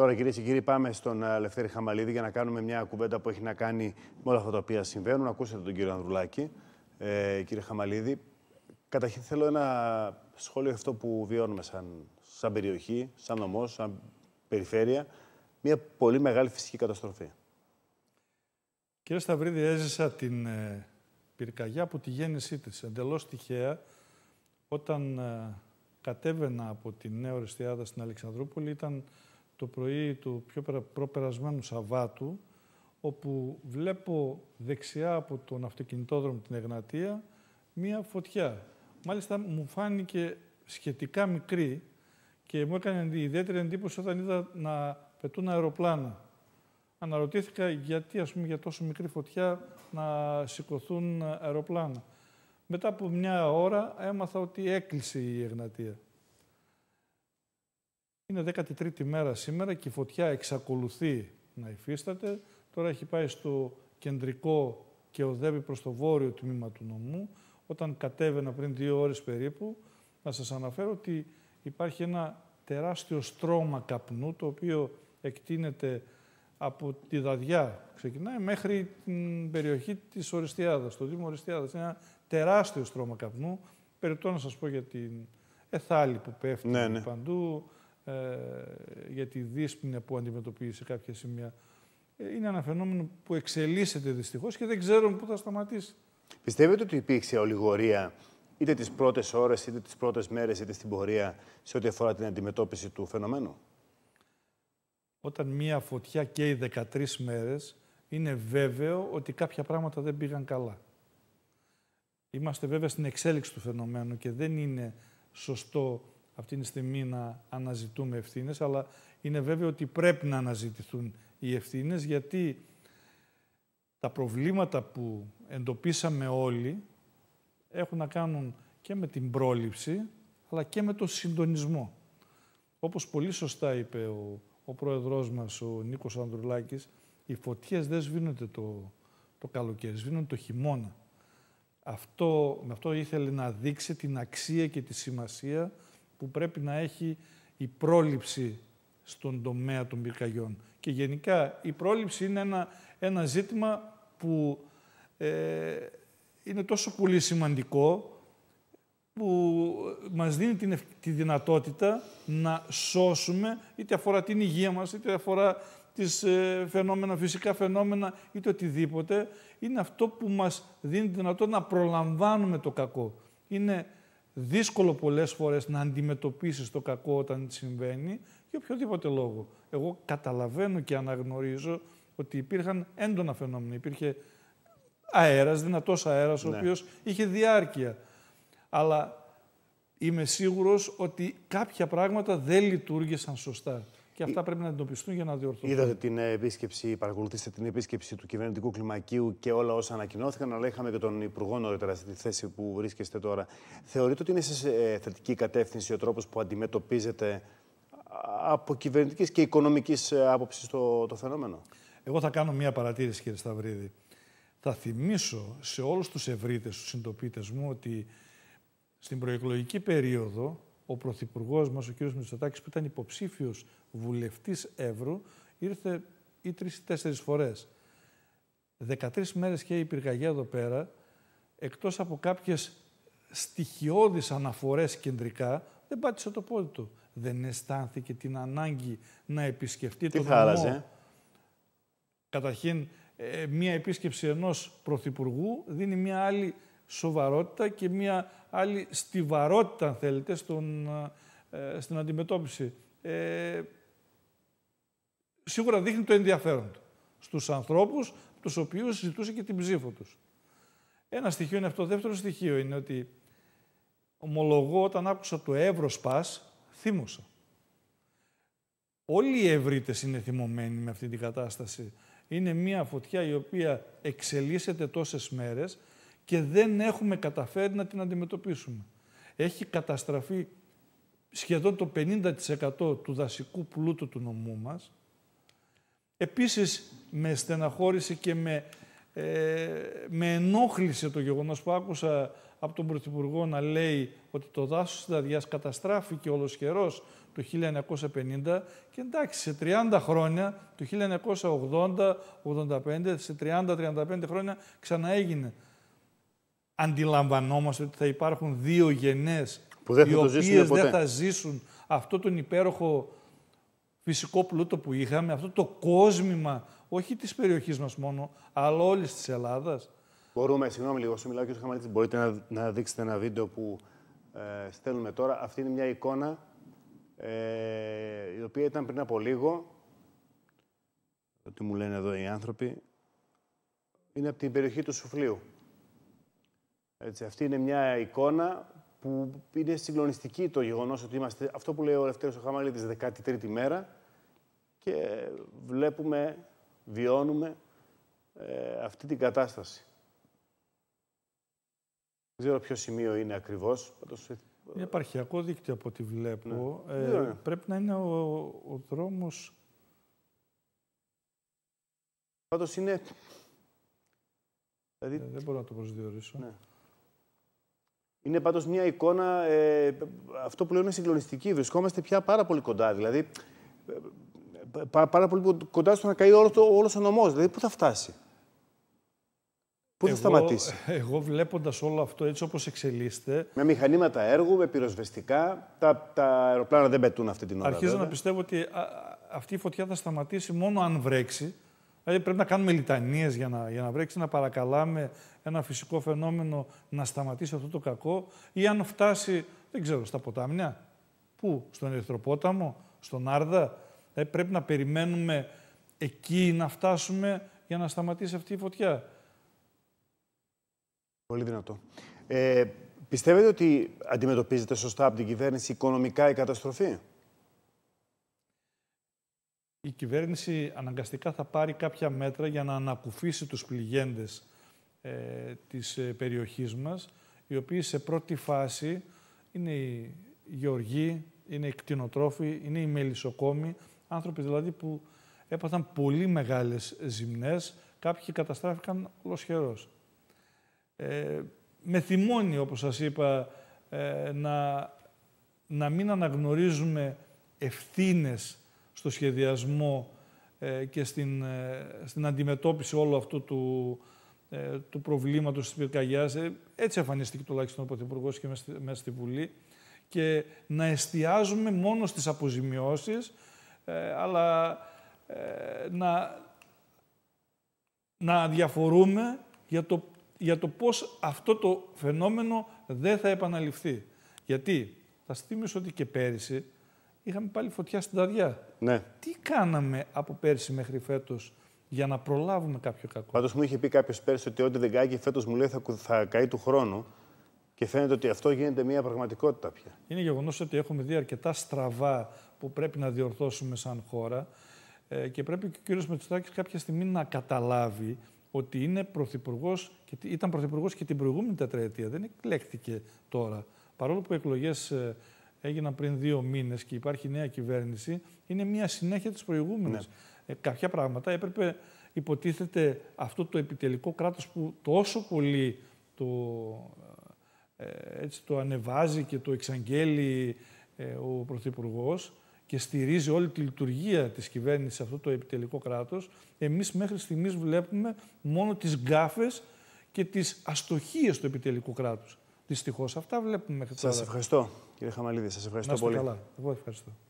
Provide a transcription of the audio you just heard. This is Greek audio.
Τώρα, κυρίες και κύριοι, πάμε στον ε, Λευτέρη Χαμαλίδη για να κάνουμε μια κουβέντα που έχει να κάνει με όλα αυτά τα οποία συμβαίνουν. Ακούσατε τον κύριο Ανδρουλάκη. Ε, κύριε Χαμαλίδη, καταρχήν θέλω ένα σχόλιο αυτό που βιώνουμε σαν, σαν περιοχή, σαν νομός, σαν περιφέρεια. Μια πολύ μεγάλη φυσική καταστροφή. Κύριε Σταυρίδη, έζησα την ε, πυρκαγιά από τη γέννησή της. εντελώς τυχαία, όταν ε, κατέβαινα από την Νέα Οριστιάδα στην Αλεξανδρούπολη, ήταν το πρωί του πιο προπερασμένου Σαββάτου, όπου βλέπω δεξιά από τον αυτοκινητόδρομο την Εγνατία μία φωτιά. Μάλιστα μου φάνηκε σχετικά μικρή και μου έκανε ιδιαίτερη εντύπωση όταν είδα να πετούν αεροπλάνα. Αναρωτήθηκα γιατί, ας πούμε, για τόσο μικρή φωτιά να σηκωθούν αεροπλάνα. Μετά από μια ώρα έμαθα ότι έκλεισε η Εγνατία. Είναι 13η μέρα σήμερα και η φωτιά εξακολουθεί να υφίσταται. Τώρα έχει πάει στο κεντρικό και οδεύει προς το βόρειο τμήμα του νομού. Όταν κατέβαινα πριν δύο ώρες περίπου, να σας αναφέρω ότι υπάρχει ένα τεράστιο στρώμα καπνού, το οποίο εκτείνεται από τη Δαδιά, ξεκινάει, μέχρι την περιοχή της Οριστιάδας, το Δήμο Οριστιάδας. Είναι ένα τεράστιο στρώμα καπνού. Περιπτώ να σας πω για την εθάλη που πέφτει ναι, ναι. παντού, ε, για τη δύσπνοια που αντιμετωπίζει σε κάποια σημεία. Ε, είναι ένα φαινόμενο που εξελίσσεται δυστυχώς και δεν ξέρουμε πού θα σταματήσει. Πιστεύετε ότι υπήρξε ολιγορία είτε τις πρώτες ώρες, είτε τις πρώτες μέρες, είτε στην πορεία σε ό,τι αφορά την αντιμετώπιση του φαινομένου. Όταν μία φωτιά καίει 13 μέρες, είναι βέβαιο ότι κάποια πράγματα δεν πήγαν καλά. Είμαστε βέβαια στην εξέλιξη του φαινομένου και δεν είναι σωστό αυτή τη στιγμή να αναζητούμε ευθύνες, αλλά είναι βέβαιο ότι πρέπει να αναζητηθούν οι ευθύνες γιατί τα προβλήματα που εντοπίσαμε όλοι έχουν να κάνουν και με την πρόληψη, αλλά και με το συντονισμό. Όπως πολύ σωστά είπε ο, ο πρόεδρός μας, ο Νίκος Ανδρουλάκης, οι φωτιές δεν σβήνονται το, το καλοκαίρι, σβήνονται το χειμώνα. Αυτό, με αυτό ήθελε να δείξει την αξία και τη σημασία που πρέπει να έχει η πρόληψη στον τομέα των πυρκαγιών. Και γενικά η πρόληψη είναι ένα, ένα ζήτημα που ε, είναι τόσο πολύ σημαντικό που μας δίνει την, τη δυνατότητα να σώσουμε είτε αφορά την υγεία μας, είτε αφορά τις ε, φαινόμενα, φυσικά φαινόμενα, είτε οτιδήποτε. Είναι αυτό που μας δίνει τη δυνατότητα να προλαμβάνουμε το κακό. Είναι δύσκολο πολλές φορές να αντιμετωπίσεις το κακό όταν συμβαίνει, για οποιοδήποτε λόγο. Εγώ καταλαβαίνω και αναγνωρίζω ότι υπήρχαν έντονα φαινόμενα. Υπήρχε αέρας, δυνατός αέρας, ο ναι. οποίος είχε διάρκεια. Αλλά είμαι σίγουρος ότι κάποια πράγματα δεν λειτουργήσαν σωστά και αυτά ε, πρέπει να εντοπιστούν για να διορθωθούν. Είδατε την ε, επίσκεψη, παρακολουθήσατε την επίσκεψη του κυβερνητικού κλιμακίου και όλα όσα ανακοινώθηκαν, αλλά είχαμε και τον Υπουργό νωρίτερα στη θέση που βρίσκεστε τώρα. Θεωρείτε ότι είναι σε ε, θετική κατεύθυνση ο τρόπος που αντιμετωπίζετε από κυβερνητικής και οικονομικής άποψης το, το φαινόμενο. Εγώ θα κάνω μία παρατήρηση, κύριε Σταυρίδη. Θα θυμίσω σε όλους τους ευρύτερου του μου, ότι στην προεκλογική περίοδο ο Πρωθυπουργός μας, ο κ. Μητσοτάκης, που ήταν υποψήφιος βουλευτής Εύρου, ήρθε ή τρεις ή τέσσερις φορές. Δεκατρεί μέρες και η πυρκαγιά εδώ πέρα, εκτός από κάποιες στοιχειώδεις αναφορές κεντρικά, δεν πάτησε το πόδι του. Δεν αισθάνθηκε την ανάγκη να επισκεφτεί τον Τι Καταρχήν, ε, μία επίσκεψη ενός πρωθυπουργού δίνει μία άλλη σοβαρότητα και μια άλλη στιβαρότητα, αν θέλετε, στον, ε, στην αντιμετώπιση. Ε, σίγουρα δείχνει το ενδιαφέρον του στους ανθρώπους, τους οποίους ζητούσε και την ψήφο τους. Ένα στοιχείο είναι αυτό. Δεύτερο στοιχείο είναι ότι ομολογώ όταν άκουσα το Πας, θύμωσα. Όλοι οι ευρύτες είναι θυμωμένοι με αυτή την κατάσταση. Είναι μια φωτιά η οποία εξελίσσεται τόσες μέρες και δεν έχουμε καταφέρει να την αντιμετωπίσουμε. Έχει καταστραφεί σχεδόν το 50% του δασικού πλούτου του νομού μας. Επίσης, με στεναχώρησε και με, ε, με ενόχλησε το γεγονός που άκουσα από τον Πρωθυπουργό να λέει ότι το δάσος της Δαδιάς καταστράφηκε ολοσχερός το 1950 και εντάξει, σε 30 χρόνια, το 1980-85, σε 30-35 χρόνια ξαναέγινε αντιλαμβανόμαστε ότι θα υπάρχουν δύο γενές που δεν θα οι το ποτέ. δεν θα ζήσουν αυτό τον υπέροχο φυσικό πλούτο που είχαμε, αυτό το κόσμημα, όχι της περιοχής μας μόνο, αλλά όλης της Ελλάδας. Μπορούμε, συγγνώμη λίγο, σου μιλάω και Χαμαλίτης, μπορείτε να, να δείξετε ένα βίντεο που ε, στέλνουμε τώρα. Αυτή είναι μια εικόνα ε, η οποία ήταν πριν από λίγο. Τι μου λένε εδώ οι άνθρωποι. Είναι από την περιοχή του Σουφλίου. Έτσι, αυτή είναι μια εικόνα που είναι συγκλονιστική το γεγονός ότι είμαστε, αυτό που λέει ο Λευτέρης ο τη 13 13η μέρα και βλέπουμε, βιώνουμε ε, αυτή την κατάσταση. Δεν ξέρω ποιο σημείο είναι ακριβώς. Ε, είναι επαρχιακό δίκτυο από ό,τι βλέπω. Ναι. Ε, ναι, ναι. Πρέπει να είναι ο, ο δρόμος... είναι... Δηλαδή... δεν μπορώ να το προσδιορίσω. Ναι. Είναι πάντως μια εικόνα, ε, αυτό που λέω είναι συγκλονιστική. Βρισκόμαστε πια πάρα πολύ κοντά. Δηλαδή, ε, πάρα πολύ κοντά στο να καεί όλος το, όλος ο νομός. Δηλαδή, πού θα φτάσει. Πού θα εγώ, σταματήσει. Εγώ βλέποντας όλο αυτό έτσι όπως εξελίσσεται... Με μηχανήματα έργου, με πυροσβεστικά, τα, τα αεροπλάνα δεν πετούν αυτή την ώρα. Αρχίζω να πιστεύω ότι αυτή η φωτιά θα σταματήσει μόνο αν βρέξει. Δηλαδή πρέπει να κάνουμε λιτανίες για να, για να βρέξει, να παρακαλάμε ένα φυσικό φαινόμενο να σταματήσει αυτό το κακό ή αν φτάσει, δεν ξέρω, στα ποτάμια. Πού, στον Ερυθροπόταμο, στον Άρδα. Δηλαδή πρέπει να περιμένουμε εκεί να φτάσουμε για να σταματήσει αυτή η φωτιά. Πολύ δυνατό. Ε, πιστεύετε ότι αντιμετωπίζεται σωστά από την κυβέρνηση οικονομικά η καταστροφή η κυβέρνηση αναγκαστικά θα πάρει κάποια μέτρα για να ανακουφίσει τους πληγέντες ε, της ε, περιοχής μας, οι οποίοι σε πρώτη φάση είναι οι γεωργοί, είναι οι κτηνοτρόφοι, είναι οι μελισσοκόμοι, άνθρωποι δηλαδή που έπαθαν πολύ μεγάλες ζημνές, κάποιοι καταστράφηκαν ολοσχερός. Ε, με θυμώνει, όπως σας είπα, ε, να, να μην αναγνωρίζουμε ευθύνες στο σχεδιασμό ε, και στην, ε, στην αντιμετώπιση όλου αυτού του, ε, του προβλήματος της πυρκαγιάς. Έτσι εμφανίστηκε τουλάχιστον ο Πρωθυπουργός και μέσα στη Βουλή. Και να εστιάζουμε μόνο στις αποζημιώσεις, αλλά να, να διαφορούμε για το, για πώς αυτό το φαινόμενο δεν θα επαναληφθεί. Γιατί θα θυμίσω ότι και πέρυσι είχαμε πάλι φωτιά στην ταδιά. Ναι. Τι κάναμε από πέρσι μέχρι φέτος για να προλάβουμε κάποιο κακό. Πάντως μου είχε πει κάποιος πέρσι ότι ό,τι δεν κάγει φέτος μου λέει θα, θα καεί του χρόνου. Και φαίνεται ότι αυτό γίνεται μια πραγματικότητα πια. Είναι γεγονός ότι έχουμε δει αρκετά στραβά που πρέπει να διορθώσουμε σαν χώρα ε, και πρέπει και ο κύριος Μετσουτάκης κάποια στιγμή να καταλάβει ότι είναι πρωθυπουργός και, ήταν πρωθυπουργός και την προηγούμενη τετραετία, δεν εκλέχθηκε τώρα. Παρόλο που οι ε, έγιναν πριν δύο μήνες και υπάρχει νέα κυβέρνηση, είναι μια συνέχεια της προηγούμενης. Ναι. Ε, κάποια πράγματα έπρεπε, υποτίθεται, αυτό το επιτελικό κράτος που τόσο πολύ το, ε, έτσι, το ανεβάζει και το εξαγγέλει ε, ο Πρωθυπουργός και στηρίζει όλη τη λειτουργία της κυβέρνησης αυτό το επιτελικό κράτος, εμείς μέχρι στιγμής βλέπουμε μόνο τις γκάφες και τις αστοχίες του επιτελικού κράτους. Δυστυχώς αυτά βλέπουμε μέχρι τώρα. Σας ευχαριστώ, κύριε Χαμαλίδη. Σας ευχαριστώ πολύ. Καλά. Εγώ ευχαριστώ.